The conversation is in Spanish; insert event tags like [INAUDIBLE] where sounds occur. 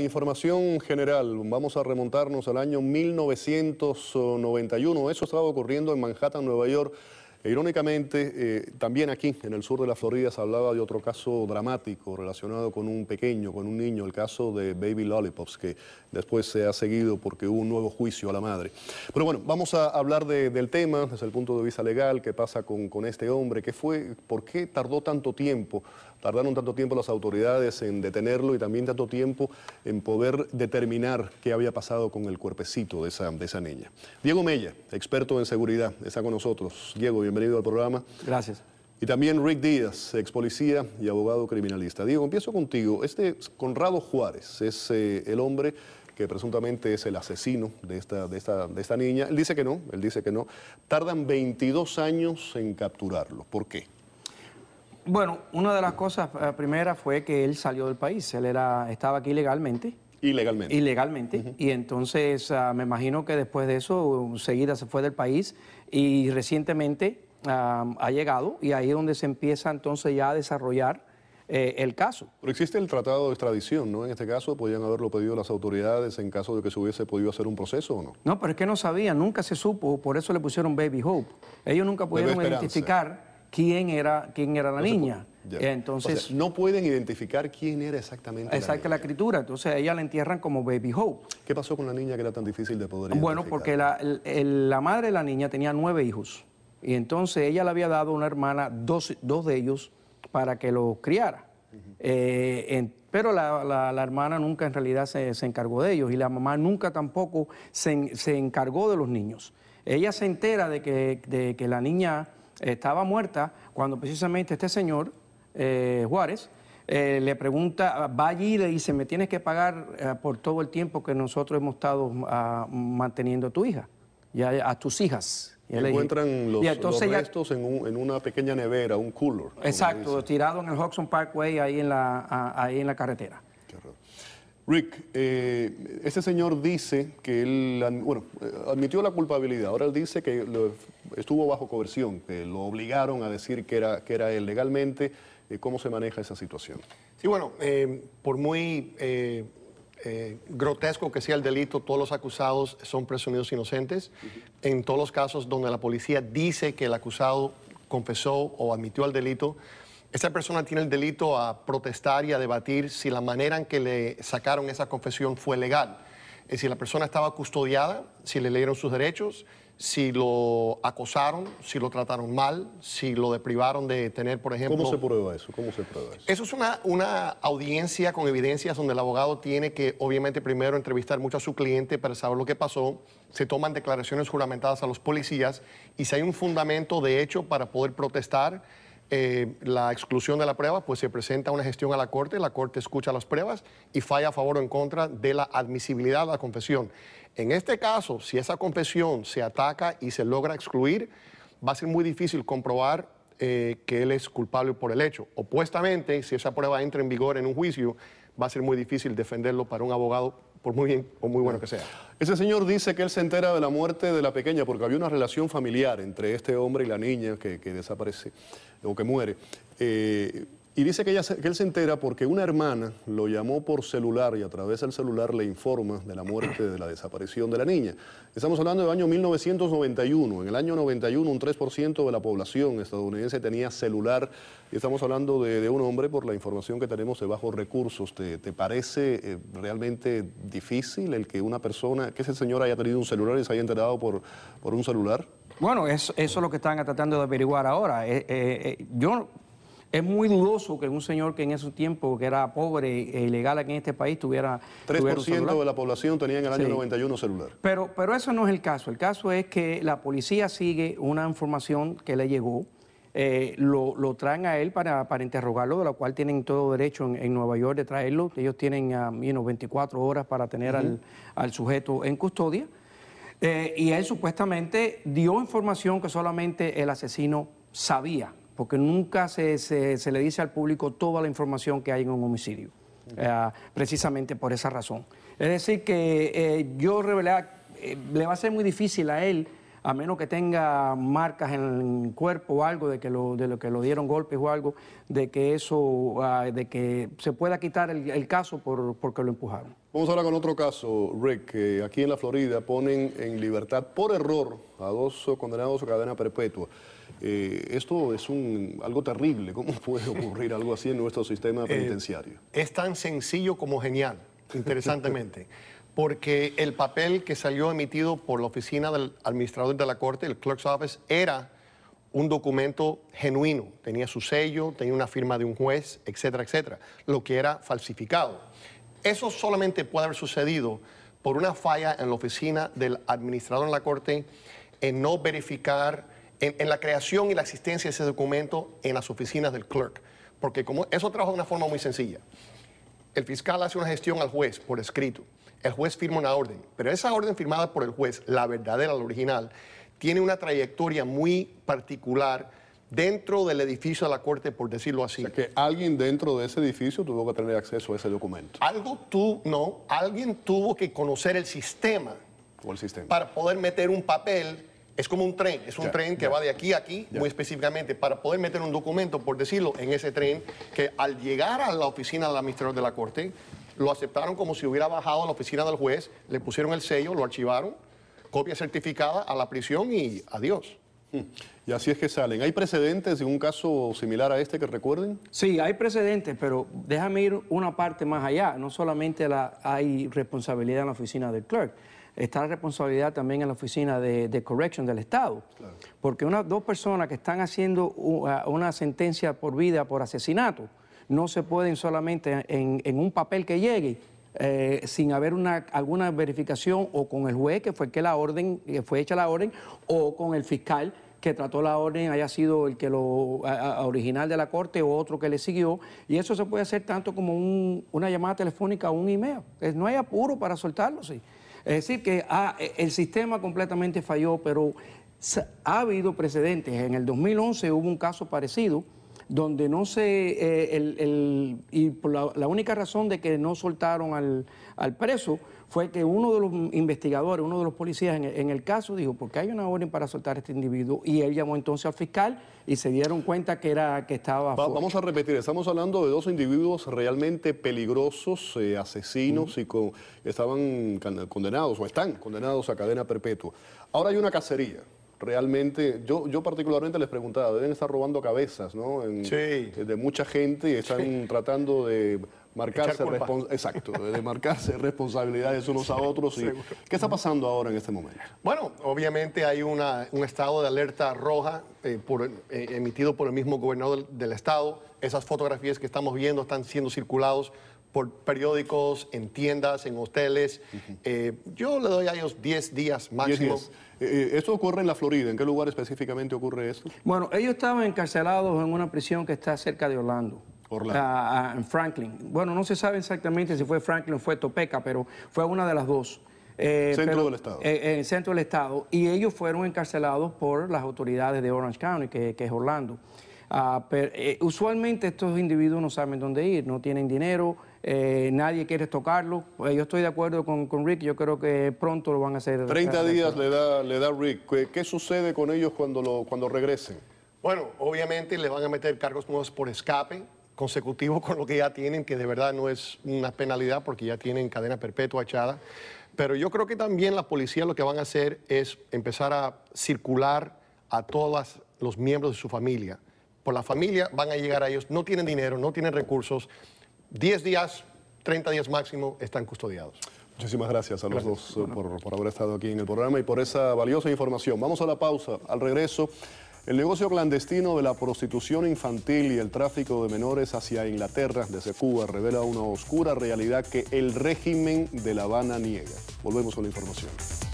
Información general, vamos a remontarnos al año 1991, eso estaba ocurriendo en Manhattan, Nueva York, e irónicamente, eh, también aquí, en el sur de la Florida, se hablaba de otro caso dramático relacionado con un pequeño, con un niño, el caso de Baby Lollipops, que después se ha seguido porque hubo un nuevo juicio a la madre. Pero bueno, vamos a hablar del tema desde el punto de vista legal, qué pasa con, este hombre, qué fue, por qué tardó tanto tiempo, tardaron tanto tiempo las autoridades en detenerlo y también tanto tiempo en poder determinar qué había pasado con el cuerpecito de esa, de esa niña. Diego Mella, experto en seguridad, está con nosotros. Diego, bienvenido bienvenido al programa. Gracias. Y también Rick Díaz, ex policía y abogado criminalista. Diego, empiezo contigo. Este Conrado Juárez es eh, el hombre que presuntamente es el asesino de esta, de, esta, de esta niña. Él dice que no, él dice que no. Tardan 22 años en capturarlo. ¿Por qué? Bueno, una de las cosas eh, primera primeras fue que él salió del país. Él era, estaba aquí legalmente. Ilegalmente. Ilegalmente. Y entonces ah, me imagino que después de eso, enseguida se fue del país y recientemente ha llegado y ahí es donde se empieza entonces ya a desarrollar eh, el caso. Pero existe el tratado de extradición, ¿no? En este caso, ¿podrían haberlo pedido las autoridades en caso de que se hubiese podido hacer un proceso o no? No, pero es que no sabían, nunca se supo, por eso le pusieron Baby Hope. Ellos nunca pudieron identificar quién era, quién era la niña. Eh, entonces, no pueden identificar quién era exactamente. la Exacto, la, la escritura. Entonces, ella la entierran como Baby Hope. ¿Qué pasó con la niña que era tan difícil de poder identificar? Bueno, porque la, madre de la niña tenía nueve hijos. Y entonces ella le había dado a una hermana dos, de ellos para que los criara. Eh, pero la, hermana nunca en realidad se, encargó de ellos y la mamá nunca tampoco se, encargó de los niños. Ella se entera de que, de que la niña estaba muerta cuando precisamente este señor, eh, Juárez, eh, le pregunta, va allí y le dice, me tienes que pagar eh, por todo el tiempo que nosotros hemos estado ah, manteniendo a tu hija, y a tus hijas. Y Encuentran los, restos en, en, una pequeña nevera, un cooler. Exacto, tirado en el Hudson Parkway, ahí en la, ahí en la carretera. Rick, eh, ese señor dice que él, bueno, eh, admitió la culpabilidad, ahora él dice que estuvo bajo coerción, que lo obligaron a decir que era, que era él legalmente. Eh, ¿Cómo se maneja esa situación? Sí, bueno, por muy grotesco que sea el delito, todos los acusados son presumidos inocentes. En todos los casos donde la policía dice que el acusado confesó o admitió el delito, esa persona tiene el delito a protestar y a debatir si la manera en que le sacaron esa confesión fue legal. si la persona estaba custodiada, si le leyeron sus derechos, si lo acosaron, si lo trataron mal, si lo deprivaron de tener, por ejemplo... ¿Cómo se prueba eso? ¿Cómo se prueba eso? Eso es una, una audiencia con evidencias donde el abogado tiene que, obviamente, primero entrevistar mucho a su cliente para saber lo que pasó, se toman declaraciones juramentadas a los policías y si hay un fundamento de hecho para poder protestar, eh, la exclusión de la prueba, pues se presenta una gestión a la Corte, la Corte escucha las pruebas y falla a favor o en contra de la admisibilidad de la confesión. En este caso, si esa confesión se ataca y se logra excluir, va a ser muy difícil comprobar eh, que él es culpable por el hecho. Opuestamente, si esa prueba entra en vigor en un juicio, va a ser muy difícil defenderlo para un abogado por muy bien o muy bueno que sea. Ese señor dice que él se entera de la muerte de la pequeña porque había una relación familiar entre este hombre y la niña que, desaparece o que muere. Eh, y dice que, que, él se entera porque una hermana lo llamó por celular y a través del celular le informa de la muerte, de la desaparición de la niña. Estamos hablando del año 1991. En el año 91 un 3% de la población estadounidense tenía celular. Y estamos hablando de, un hombre por la información que tenemos de bajos recursos. ¿Te, parece eh, realmente difícil el que una persona, que ese señor haya tenido un celular y se haya enterado por, un celular? Bueno, eso, es lo que están tratando de averiguar ahora. Eh, eh, yo es muy dudoso que un señor que en ese tiempo que era pobre e ilegal aquí en este país tuviera... 3% de la población tenía en el año 91 celular. Pero, pero eso no es el caso. El caso es que la policía sigue una información que le llegó, eh, lo, traen a él para, interrogarlo, de lo cual tienen todo derecho en, Nueva York de traerlo. Ellos tienen 24 ah, horas para tener al, sujeto en custodia. Eh, y él supuestamente dio información que solamente el asesino sabía porque nunca se, se, le dice al público toda la información que hay en un homicidio, eh, precisamente por esa razón. Es decir, que eh, yo revelé, eh, le va a ser muy difícil a él a menos que tenga marcas en el cuerpo o algo de que lo, de lo que lo dieron golpes o algo, de que eso, ah, de que se pueda quitar el, caso porque lo empujaron. Vamos ahora con otro caso, Rick. aquí en la Florida ponen en libertad por error a dos condenados a cadena perpetua. Eh, esto es un, algo terrible. ¿Cómo puede ocurrir algo así en nuestro sistema eh, penitenciario? es tan sencillo como genial, interesantemente. [LAUGHS] porque el papel que salió emitido por la oficina del administrador de la Corte, el Clerk's Office, era un documento genuino, tenía su sello, tenía una firma de un juez, etcétera, etcétera, lo que era falsificado. Eso solamente puede haber sucedido por una falla en la oficina del administrador en la Corte en no verificar, en, en la creación y la existencia de ese documento en las oficinas del clerk. Porque como eso trabaja de una forma muy sencilla. El fiscal hace una gestión al juez por escrito el juez firma una orden, pero esa orden firmada por el juez, la verdadera, la original, tiene una trayectoria muy particular dentro del edificio de la Corte, por decirlo así. O sea, que alguien dentro de ese edificio tuvo que tener acceso a ese documento. Algo tú, no, alguien tuvo que conocer el sistema. el sistema. Para poder meter un papel, es como un tren, es un tren que va de aquí a aquí, muy específicamente, para poder meter un documento, por decirlo, en ese tren, que al llegar a la oficina del administrador de la Corte, lo aceptaron como si hubiera bajado a la oficina del juez, le pusieron el sello, lo archivaron, copia certificada a la prisión y adiós. Y así es que salen. ¿Hay precedentes de un caso similar a este que recuerden? Sí, hay precedentes, pero déjame ir una parte más allá. No solamente la, hay responsabilidad en la oficina del clerk, está la responsabilidad también en la oficina de, de correction del Estado. Porque dos personas que están haciendo una sentencia por vida por asesinato, no se pueden solamente en, un papel que llegue, eh, sin haber alguna verificación o con el juez que fue que la orden, que fue hecha la orden, o con el fiscal que trató la orden haya sido el que lo original de la corte o otro que le siguió. Y eso se puede hacer tanto como una llamada telefónica o un email. no hay apuro para soltarlo, sí. Es decir, que ah, e, el sistema completamente falló, pero ha habido precedentes. En el 2011 hubo un caso parecido donde no se... Eh, el, y la, única razón de que no soltaron al, al, preso fue que uno de los investigadores, uno de los policías en, en, el caso dijo, porque hay una orden para soltar a este individuo, y él llamó entonces al fiscal y se dieron cuenta que, era, que estaba... vamos a repetir, estamos hablando de dos individuos realmente peligrosos, eh, asesinos, y con, estaban condenados o están condenados a cadena perpetua. Ahora hay una cacería realmente, yo, yo particularmente les preguntaba, deben estar robando cabezas, ¿no? Eh, de mucha gente y están tratando de marcarse exacto de marcarse [LAUGHS] responsabilidades unos a otros y qué está pasando ahora en este momento bueno obviamente hay una, un estado de alerta roja eh, por, eh, emitido por el mismo gobernador del, del estado esas fotografías que estamos viendo están siendo circulados por periódicos, en tiendas, en hoteles. Eh, yo le doy a ellos 10 días máximo. eso eh, ¿Esto ocurre en la Florida? ¿En qué lugar específicamente ocurre esto? Bueno, ellos estaban encarcelados en una prisión que está cerca de Orlando. Ah, ah, en Franklin. Bueno, no se sabe exactamente si fue Franklin o fue Topeka, pero fue una de las dos. Eh, centro del Estado. En eh, el centro del Estado. Y ellos fueron encarcelados por las autoridades de Orange County, que es Orlando. Ah, pero, eh, usualmente estos individuos no saben dónde ir, no tienen dinero, eh, nadie quiere tocarlo. Eh, yo estoy de acuerdo con, con, Rick, yo creo que pronto lo van a hacer. 30 días le da, Rick. ¿Qué, sucede con ellos cuando, lo, cuando regresen? Bueno, obviamente les van a meter cargos nuevos por escape, consecutivo con lo que ya tienen, que de verdad no es una penalidad porque ya tienen cadena perpetua echada. Pero yo creo que también la policía lo que van a hacer es empezar a circular a todos los miembros de su familia por la familia, van a llegar a ellos, no tienen dinero, no tienen recursos, 10 días, 30 días máximo, están custodiados. Muchísimas gracias a los dos eh, por haber estado aquí en el programa y por esa valiosa información. Vamos a la pausa, al regreso. El negocio clandestino de la prostitución infantil y el tráfico de menores hacia Inglaterra desde Cuba revela una oscura realidad que el régimen de La Habana niega. Volvemos con la información.